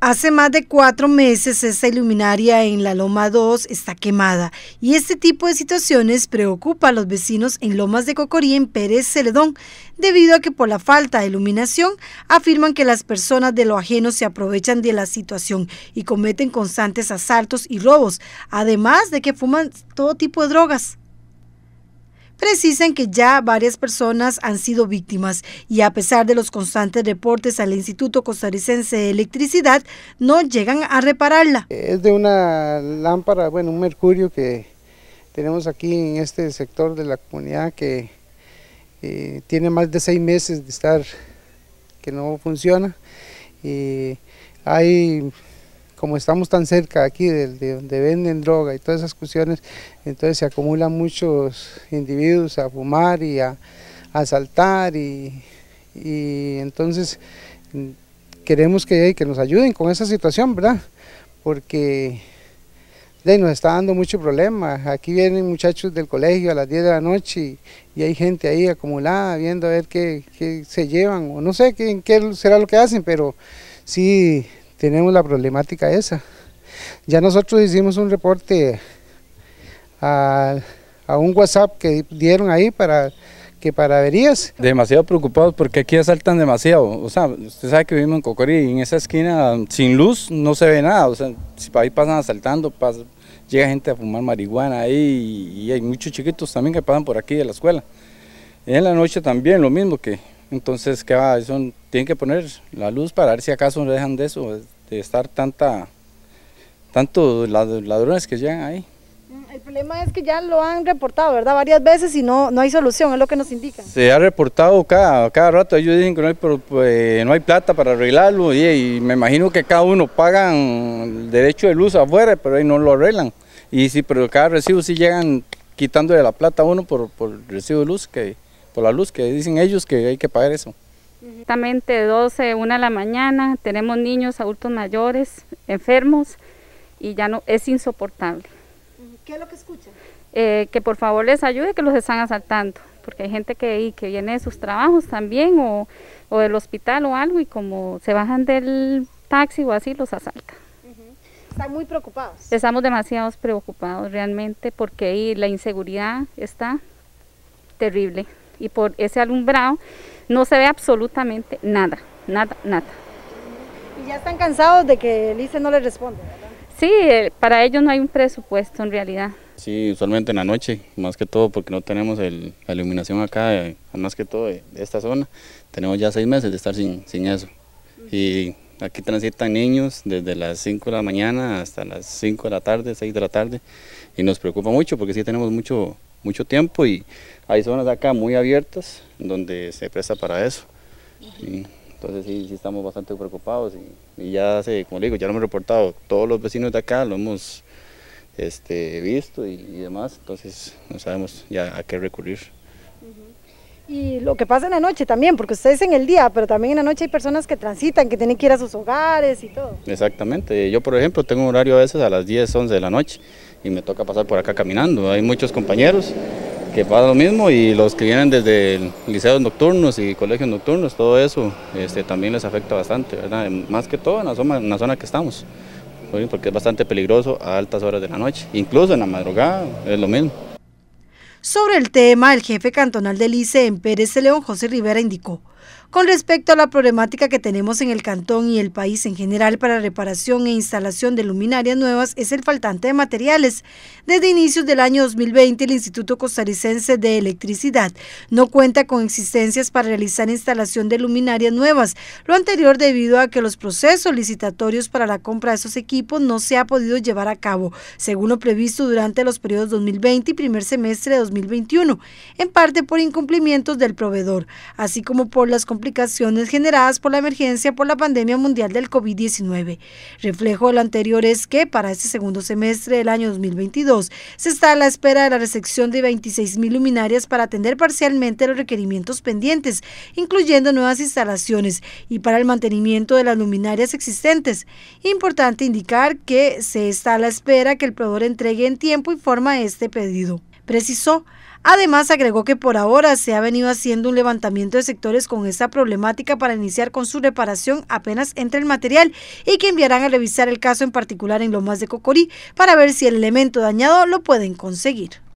Hace más de cuatro meses esa iluminaria en la Loma 2 está quemada y este tipo de situaciones preocupa a los vecinos en Lomas de Cocorí en Pérez Celedón, debido a que por la falta de iluminación afirman que las personas de lo ajeno se aprovechan de la situación y cometen constantes asaltos y robos, además de que fuman todo tipo de drogas precisan que ya varias personas han sido víctimas y a pesar de los constantes reportes al Instituto Costarricense de Electricidad, no llegan a repararla. Es de una lámpara, bueno, un mercurio que tenemos aquí en este sector de la comunidad que tiene más de seis meses de estar que no funciona. y hay como estamos tan cerca aquí de, donde venden droga y todas esas cuestiones, entonces se acumulan muchos individuos a fumar y a, a asaltar y, entonces mm, queremos que, nos ayuden con esa situación, ¿verdad? Porque de, nos está dando mucho problema. Aquí vienen muchachos del colegio a las 10 de la noche y, hay gente ahí acumulada viendo a ver qué, se llevan o no sé qué, qué será lo que hacen, pero sí tenemos la problemática esa. Ya nosotros hicimos un reporte a, un WhatsApp que dieron ahí para que para averías. Demasiado preocupados porque aquí asaltan demasiado. O sea, usted sabe que vivimos en Cocorí y en esa esquina sin luz no se ve nada. O sea, si ahí pasan asaltando, pasa, llega gente a fumar marihuana ahí y hay muchos chiquitos también que pasan por aquí de la escuela. en la noche también lo mismo que entonces, ¿qué va? tienen que poner la luz para ver si acaso no dejan de eso, de estar tanta, tantos ladrones que llegan ahí. Mm, el problema es que ya lo han reportado, ¿verdad? Varias veces y no, no hay solución, es lo que nos indican. Se ha reportado cada, cada rato, ellos dicen que no hay, eh, no hay plata para arreglarlo y, me imagino que cada uno pagan el derecho de luz afuera, pero ahí no lo arreglan. Y sí, pero cada recibo sí llegan quitándole la plata a uno por, por recibo de luz que la luz, que dicen ellos que hay que pagar eso. Exactamente 12, 1 de la mañana, tenemos niños, adultos mayores, enfermos y ya no es insoportable. ¿Qué es lo que escuchan? Eh, que por favor les ayude, que los están asaltando, porque hay gente que, que viene de sus trabajos también o, del hospital o algo y como se bajan del taxi o así, los asalta. Están muy preocupados. Estamos demasiado preocupados realmente porque ahí la inseguridad está terrible y por ese alumbrado no se ve absolutamente nada, nada, nada. Y ya están cansados de que el e no les responde, ¿verdad? Sí, eh, para ellos no hay un presupuesto en realidad. Sí, usualmente en la noche, más que todo porque no tenemos el, la iluminación acá, eh, más que todo de, esta zona. Tenemos ya seis meses de estar sin, sin eso. Y aquí transitan niños desde las 5 de la mañana hasta las 5 de la tarde, 6 de la tarde. Y nos preocupa mucho porque sí tenemos mucho, mucho tiempo y hay zonas acá muy abiertas donde se presta para eso. entonces sí, estamos bastante preocupados y, ya se, como le digo, ya lo hemos reportado, todos los vecinos de acá lo hemos este, visto y, y, demás, entonces no sabemos ya a qué recurrir. Y lo que pasa en la noche también, porque ustedes en el día, pero también en la noche hay personas que transitan, que tienen que ir a sus hogares y todo. Exactamente, yo por ejemplo tengo un horario a veces a las 10, 11 de la noche, y me toca pasar por acá caminando. Hay muchos compañeros que pasan lo mismo y los que vienen desde liceos nocturnos y colegios nocturnos, todo eso este, también les afecta bastante, Más que todo en la zona, en la zona que estamos, porque es bastante peligroso a altas horas de la noche, incluso en la madrugada es lo mismo. Sobre el tema, el jefe cantonal del ICE en Pérez de León, José Rivera, indicó, con respecto a la problemática que tenemos en el cantón y el país en general para reparación e instalación de luminarias nuevas es el faltante de materiales. Desde inicios del año 2020, el Instituto Costarricense de Electricidad no cuenta con existencias para realizar instalación de luminarias nuevas, lo anterior debido a que los procesos licitatorios para la compra de esos equipos no se ha podido llevar a cabo, según lo previsto durante los periodos 2020 y primer semestre de 2021, en parte por incumplimientos del proveedor, así como por las aplicaciones generadas por la emergencia por la pandemia mundial del COVID-19. Reflejo de lo anterior es que para este segundo semestre del año 2022 se está a la espera de la recepción de 26.000 luminarias para atender parcialmente los requerimientos pendientes, incluyendo nuevas instalaciones y para el mantenimiento de las luminarias existentes. Importante indicar que se está a la espera que el proveedor entregue en tiempo y forma este pedido. Precisó, Además, agregó que por ahora se ha venido haciendo un levantamiento de sectores con esta problemática para iniciar con su reparación apenas entre el material y que enviarán a revisar el caso en particular en Lomas de Cocorí para ver si el elemento dañado lo pueden conseguir.